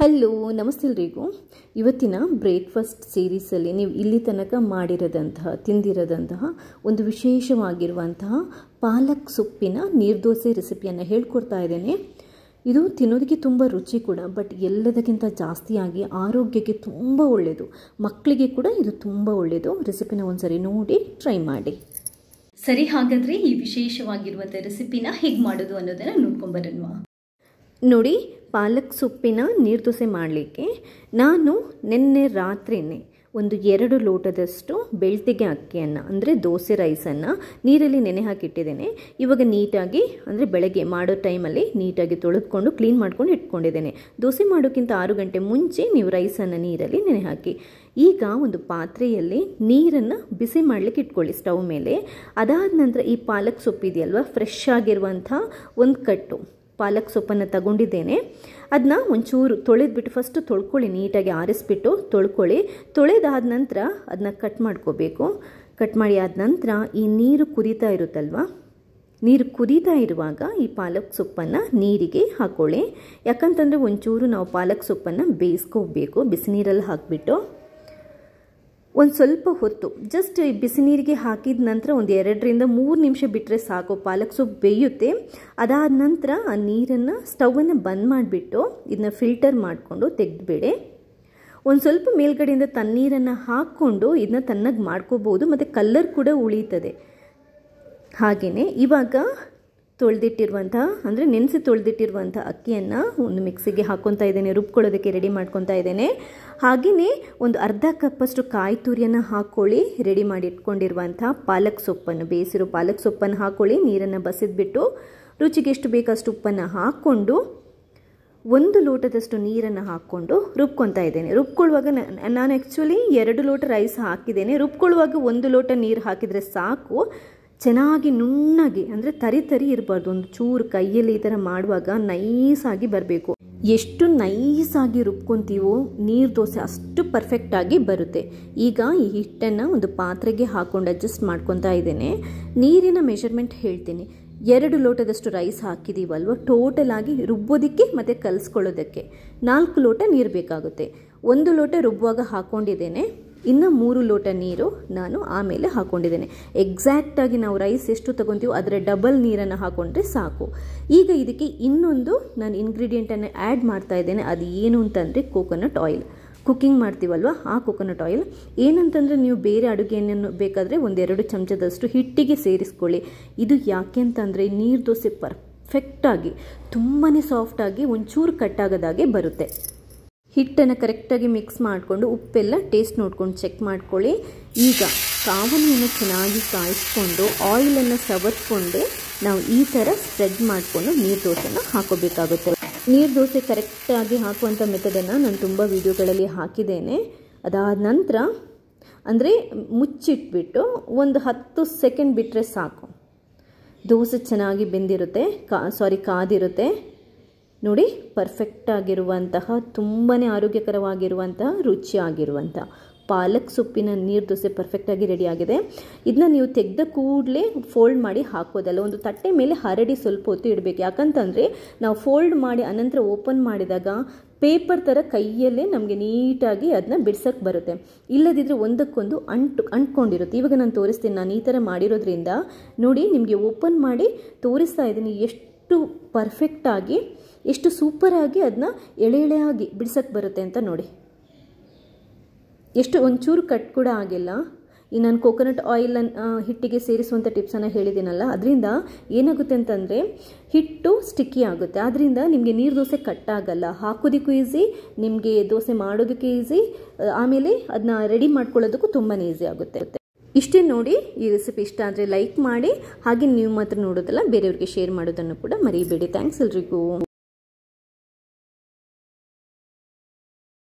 hello ನಮಸ್ತೆ ಎಲ್ರಿಗೂ ಇವತ್ತಿನ ಬ್ರೇಕ್ಫಾಸ್ಟ್ ಸೀರೀಸಲ್ಲಿ ನೀವು ಇಲ್ಲಿ ತನಕ ಮಾಡಿರದಂತಹ ತಿಂದಿರದಂತಹ ಒಂದು ವಿಶೇಷವಾಗಿರುವಂತಹ ಪಾಲಕ್ ಸೊಪ್ಪಿನ ನೀರ್ದೋಸೆ ರೆಸಿಪಿಯನ್ನು ಹೇಳ್ಕೊಡ್ತಾ ಇದ್ದೇನೆ ಇದು ತಿನ್ನೋದಕ್ಕೆ ತುಂಬ ರುಚಿ ಕೂಡ ಬಟ್ ಎಲ್ಲದಕ್ಕಿಂತ ಜಾಸ್ತಿಯಾಗಿ ಆರೋಗ್ಯಕ್ಕೆ ತುಂಬ ಒಳ್ಳೆಯದು ಮಕ್ಕಳಿಗೆ ಕೂಡ ಇದು ತುಂಬ ಒಳ್ಳೆಯದು ರೆಸಿಪಿನ ಒಂದ್ಸರಿ ನೋಡಿ ಟ್ರೈ ಮಾಡಿ ಸರಿ ಹಾಗಾದರೆ ಈ ವಿಶೇಷವಾಗಿರುವಂಥ ರೆಸಿಪಿನ ಹೇಗೆ ಮಾಡೋದು ಅನ್ನೋದನ್ನು ನೋಡ್ಕೊಂಬರೋಣ ನೋಡಿ ಪಾಲಕ್ ಸೊಪ್ಪಿನ ದೋಸೆ ಮಾಡಲಿಕ್ಕೆ ನಾನು ನಿನ್ನೆ ರಾತ್ರಿಯೇ ಒಂದು ಎರಡು ಲೋಟದಷ್ಟು ಬೆಳ್ತಿಗೆ ಅಕ್ಕಿಯನ್ನು ಅಂದರೆ ದೋಸೆ ರೈಸನ್ನು ನೀರಲ್ಲಿ ನೆನೆ ಹಾಕಿಟ್ಟಿದ್ದೇನೆ ಇವಾಗ ನೀಟಾಗಿ ಅಂದರೆ ಬೆಳಗ್ಗೆ ಮಾಡೋ ಟೈಮಲ್ಲಿ ನೀಟಾಗಿ ತೊಳೆದುಕೊಂಡು ಕ್ಲೀನ್ ಮಾಡ್ಕೊಂಡು ಇಟ್ಕೊಂಡಿದ್ದೇನೆ ದೋಸೆ ಮಾಡೋಕ್ಕಿಂತ ಆರು ಗಂಟೆ ಮುಂಚೆ ನೀವು ರೈಸನ್ನು ನೀರಲ್ಲಿ ನೆನೆ ಹಾಕಿ ಈಗ ಒಂದು ಪಾತ್ರೆಯಲ್ಲಿ ನೀರನ್ನು ಬಿಸಿ ಮಾಡಲಿಕ್ಕೆ ಇಟ್ಕೊಳ್ಳಿ ಸ್ಟವ್ ಮೇಲೆ ಅದಾದ ನಂತರ ಈ ಪಾಲಕ್ ಸೊಪ್ಪಿದೆಯಲ್ವ ಫ್ರೆಶ್ ಆಗಿರುವಂಥ ಒಂದು ಕಟ್ಟು ಪಾಲಕ್ ಸೊಪ್ಪನ್ನು ತಗೊಂಡಿದ್ದೇನೆ ಅದನ್ನ ಒಂಚೂರು ತೊಳೆದ್ಬಿಟ್ಟು ಫಸ್ಟು ತೊಳ್ಕೊಳ್ಳಿ ನೀಟಾಗಿ ಆರಿಸ್ಬಿಟ್ಟು ತೊಳ್ಕೊಳ್ಳಿ ತೊಳೆದಾದ ನಂತರ ಅದನ್ನ ಕಟ್ ಮಾಡ್ಕೋಬೇಕು ಕಟ್ ಮಾಡಿ ಆದ ನಂತರ ಈ ನೀರು ಕುದೀತಾ ಇರುತ್ತಲ್ವ ನೀರು ಕುದೀತಾ ಇರುವಾಗ ಈ ಪಾಲಕ್ ಸೊಪ್ಪನ್ನು ನೀರಿಗೆ ಹಾಕೊಳ್ಳಿ ಯಾಕಂತಂದರೆ ಒಂಚೂರು ನಾವು ಪಾಲಕ್ ಸೊಪ್ಪನ್ನು ಬೇಯಿಸ್ಕೋಬೇಕು ಬಿಸಿನೀರಲ್ಲಿ ಹಾಕಿಬಿಟ್ಟು ಒಂದು ಸ್ವಲ್ಪ ಹೊತ್ತು ಜಸ್ಟ್ ಬಿಸಿ ನೀರಿಗೆ ಹಾಕಿದ ನಂತರ ಒಂದು ಎರಡರಿಂದ ಮೂರು ನಿಮಿಷ ಬಿಟ್ಟರೆ ಸಾಕು ಪಾಲಕ್ ಸೊಪ್ಪು ಬೇಯುತ್ತೆ ಅದಾದ ನಂತರ ಆ ನೀರನ್ನು ಸ್ಟವನ್ನು ಬಂದ್ ಮಾಡಿಬಿಟ್ಟು ಇದನ್ನ ಫಿಲ್ಟರ್ ಮಾಡಿಕೊಂಡು ತೆಗೆದುಬೇಡಿ ಒಂದು ಸ್ವಲ್ಪ ಮೇಲ್ಗಡೆಯಿಂದ ತನ್ನೀರನ್ನು ಹಾಕ್ಕೊಂಡು ಇದನ್ನ ತನ್ನಾಗಿ ಮಾಡ್ಕೋಬೋದು ಮತ್ತು ಕಲ್ಲರ್ ಕೂಡ ಉಳೀತದೆ ಹಾಗೆಯೇ ಇವಾಗ ತೊಳೆದಿಟ್ಟಿರುವಂಥ ಅಂದರೆ ನೆನೆಸಿ ತೊಳೆದಿಟ್ಟಿರುವಂಥ ಅಕ್ಕಿಯನ್ನು ಒಂದು ಮಿಕ್ಸಿಗೆ ಹಾಕ್ಕೊತಾ ಇದ್ದೇನೆ ರುಬ್ಕೊಳ್ಳೋದಕ್ಕೆ ರೆಡಿ ಮಾಡ್ಕೊತಾ ಇದ್ದೇನೆ ಹಾಗೆಯೇ ಒಂದು ಅರ್ಧ ಕಪ್ಪಷ್ಟು ಕಾಯಿ ತುರಿಯನ್ನು ಹಾಕ್ಕೊಳ್ಳಿ ರೆಡಿ ಮಾಡಿ ಇಟ್ಕೊಂಡಿರುವಂಥ ಪಾಲಕ್ ಸೊಪ್ಪನ್ನು ಬೇಯಿಸಿರೋ ಪಾಲಕ್ ಸೊಪ್ಪನ್ನು ಹಾಕ್ಕೊಳ್ಳಿ ನೀರನ್ನು ಬಸಿದ್ಬಿಟ್ಟು ರುಚಿಗೆ ಎಷ್ಟು ಬೇಕಷ್ಟು ಉಪ್ಪನ್ನು ಹಾಕ್ಕೊಂಡು ಒಂದು ಲೋಟದಷ್ಟು ನೀರನ್ನು ಹಾಕ್ಕೊಂಡು ರುಬ್ಕೊತಾ ಇದ್ದೇನೆ ರುಬ್ಕೊಳ್ಳುವಾಗ ನಾನು ಆ್ಯಕ್ಚುಲಿ ಎರಡು ಲೋಟ ರೈಸ್ ಹಾಕಿದ್ದೇನೆ ರುಬ್ಕೊಳ್ಳುವಾಗ ಒಂದು ಲೋಟ ನೀರು ಹಾಕಿದರೆ ಸಾಕು ಚೆನ್ನಾಗಿ ನುಣ್ಣಗೆ ಅಂದರೆ ತರಿ ತರಿ ಇರಬಾರ್ದು ಒಂದು ಚೂರು ಕೈಯಲ್ಲಿ ಈ ಥರ ಮಾಡುವಾಗ ನೈಸಾಗಿ ಬರಬೇಕು ಎಷ್ಟು ನೈಸಾಗಿ ರುಬ್ಕೊತೀವೋ ನೀರು ದೋಸೆ ಅಷ್ಟು ಪರ್ಫೆಕ್ಟಾಗಿ ಬರುತ್ತೆ ಈಗ ಈ ಹಿಟ್ಟನ್ನು ಒಂದು ಪಾತ್ರೆಗೆ ಹಾಕ್ಕೊಂಡು ಅಡ್ಜಸ್ಟ್ ಮಾಡ್ಕೊತಾ ಇದ್ದೇನೆ ನೀರಿನ ಮೆಷರ್ಮೆಂಟ್ ಹೇಳ್ತೀನಿ ಎರಡು ಲೋಟದಷ್ಟು ರೈಸ್ ಹಾಕಿದ್ದೀವಲ್ವ ಟೋಟಲ್ ಆಗಿ ರುಬ್ಬೋದಕ್ಕೆ ಮತ್ತು ಕಲಿಸ್ಕೊಳ್ಳೋದಕ್ಕೆ ನಾಲ್ಕು ಲೋಟ ನೀರು ಬೇಕಾಗುತ್ತೆ ಒಂದು ಲೋಟ ರುಬ್ಬುವಾಗ ಹಾಕ್ಕೊಂಡಿದ್ದೇನೆ ಇನ್ನು ಮೂರು ಲೋಟ ನೀರು ನಾನು ಆಮೇಲೆ ಹಾಕೊಂಡಿದ್ದೇನೆ ಎಕ್ಸಾಕ್ಟಾಗಿ ನಾವು ರೈಸ್ ಎಷ್ಟು ತಗೊತೀವೋ ಅದರ ಡಬಲ್ ನೀರನ್ನು ಹಾಕೊಂಡ್ರೆ ಸಾಕು ಈಗ ಇದಕ್ಕೆ ಇನ್ನೊಂದು ನಾನು ಇಂಗ್ರೀಡಿಯೆಂಟನ್ನು ಆ್ಯಡ್ ಮಾಡ್ತಾ ಇದ್ದೇನೆ ಅದು ಏನು ಅಂತಂದರೆ ಕೋಕೋನಟ್ ಆಯಿಲ್ ಕುಕ್ಕಿಂಗ್ ಮಾಡ್ತೀವಲ್ವ ಆ ಕೋಕೋನಟ್ ಆಯಿಲ್ ಏನಂತಂದರೆ ನೀವು ಬೇರೆ ಅಡುಗೆಯನ್ನು ಬೇಕಾದರೆ ಒಂದೆರಡು ಚಮಚದಷ್ಟು ಹಿಟ್ಟಿಗೆ ಸೇರಿಸ್ಕೊಳ್ಳಿ ಇದು ಯಾಕೆ ಅಂತಂದರೆ ನೀರು ದೋಸೆ ಪರ್ಫೆಕ್ಟಾಗಿ ತುಂಬಾ ಸಾಫ್ಟಾಗಿ ಒಂಚೂರು ಕಟ್ಟಾಗದಾಗೆ ಬರುತ್ತೆ ಹಿಟ್ಟನ್ನು ಕರೆಕ್ಟಾಗಿ ಮಿಕ್ಸ್ ಮಾಡಿಕೊಂಡು ಉಪ್ಪೆಲ್ಲ ಟೇಸ್ಟ್ ನೋಡ್ಕೊಂಡು ಚೆಕ್ ಮಾಡ್ಕೊಳ್ಳಿ ಈಗ ಕಾವಲಿಯನ್ನು ಚೆನ್ನಾಗಿ ಕಾಯಿಸ್ಕೊಂಡು ಆಯಿಲನ್ನು ಸವರ್ಕೊಂಡು ನಾವು ಈ ಥರ ಸ್ಪ್ರೆಡ್ ಮಾಡಿಕೊಂಡು ನೀರು ದೋಸೆನ ಹಾಕೋಬೇಕಾಗುತ್ತೆ ನೀರು ದೋಸೆ ಕರೆಕ್ಟಾಗಿ ಹಾಕುವಂಥ ಮೆಥಡನ್ನು ನಾನು ತುಂಬ ವೀಡಿಯೋಗಳಲ್ಲಿ ಹಾಕಿದ್ದೇನೆ ಅದಾದ ನಂತರ ಅಂದರೆ ಮುಚ್ಚಿಟ್ಬಿಟ್ಟು ಒಂದು ಹತ್ತು ಸೆಕೆಂಡ್ ಬಿಟ್ಟರೆ ಸಾಕು ದೋಸೆ ಚೆನ್ನಾಗಿ ಬೆಂದಿರುತ್ತೆ ಕಾ ಸಾರಿ ಕಾದಿರುತ್ತೆ ನೋಡಿ ಪರ್ಫೆಕ್ಟ್ ಆಗಿರುವಂತಹ ತುಂಬಾ ಆರೋಗ್ಯಕರವಾಗಿರುವಂತಹ ರುಚಿಯಾಗಿರುವಂಥ ಪಾಲಕ್ ಸೊಪ್ಪಿನ ನೀರು ದೋಸೆ ಪರ್ಫೆಕ್ಟಾಗಿ ರೆಡಿಯಾಗಿದೆ ಇದನ್ನ ನೀವು ತೆಗೆದ ಕೂಡಲೇ ಫೋಲ್ಡ್ ಮಾಡಿ ಹಾಕೋದಲ್ಲ ಒಂದು ತಟ್ಟೆ ಮೇಲೆ ಹರಡಿ ಸ್ವಲ್ಪ ಹೊತ್ತು ಇಡಬೇಕು ಯಾಕಂತಂದರೆ ನಾವು ಫೋಲ್ಡ್ ಮಾಡಿ ಅನಂತರ ಓಪನ್ ಮಾಡಿದಾಗ ಪೇಪರ್ ಥರ ಕೈಯಲ್ಲೇ ನಮಗೆ ನೀಟಾಗಿ ಅದನ್ನ ಬಿಡ್ಸೋಕ್ಕೆ ಬರುತ್ತೆ ಇಲ್ಲದಿದ್ದರೆ ಒಂದಕ್ಕೊಂದು ಅಂಟು ಅಂಟ್ಕೊಂಡಿರುತ್ತೆ ಇವಾಗ ನಾನು ತೋರಿಸ್ತೀನಿ ನಾನು ಈ ಥರ ಮಾಡಿರೋದ್ರಿಂದ ನೋಡಿ ನಿಮಗೆ ಓಪನ್ ಮಾಡಿ ತೋರಿಸ್ತಾ ಇದ್ದೀನಿ ಎಷ್ಟು ಪರ್ಫೆಕ್ಟಾಗಿ ಎಷ್ಟು ಸೂಪರಾಗಿ ಅದನ್ನ ಎಳೆ ಎಳೆಯಾಗಿ ಬಿಡಿಸಕ್ಕೆ ಬರುತ್ತೆ ಅಂತ ನೋಡಿ ಎಷ್ಟು ಒಂಚೂರು ಕಟ್ ಕೂಡ ಆಗಿಲ್ಲ ಈ ನಾನು ಕೋಕೋನಟ್ ಆಯಿಲನ್ನು ಹಿಟ್ಟಿಗೆ ಸೇರಿಸುವಂಥ ಟಿಪ್ಸನ್ನು ಹೇಳಿದ್ದೀನಲ್ಲ ಅದರಿಂದ ಏನಾಗುತ್ತೆ ಅಂತಂದರೆ ಹಿಟ್ಟು ಸ್ಟಿಕ್ಕಿ ಆಗುತ್ತೆ ಆದ್ದರಿಂದ ನಿಮಗೆ ನೀರು ದೋಸೆ ಕಟ್ಟಾಗಲ್ಲ ಹಾಕೋದಕ್ಕೂ ಈಸಿ ನಿಮಗೆ ದೋಸೆ ಮಾಡೋದಕ್ಕೆ ಈಸಿ ಆಮೇಲೆ ಅದನ್ನ ರೆಡಿ ಮಾಡ್ಕೊಳ್ಳೋದಕ್ಕೂ ತುಂಬಾ ಈಸಿ ಆಗುತ್ತೆ ಇಷ್ಟೇ ನೋಡಿ ಈ ರೆಸಿಪಿ ಇಷ್ಟ ಆದರೆ ಲೈಕ್ ಮಾಡಿ ಹಾಗೆ ನೀವು ಮಾತ್ರ ನೋಡೋದಲ್ಲ ಬೇರೆಯವ್ರಿಗೆ ಶೇರ್ ಮಾಡೋದನ್ನು ಕೂಡ ಮರಿಬೇಡಿ ಥ್ಯಾಂಕ್ಸ್ ಎಲ್ರಿಗೂ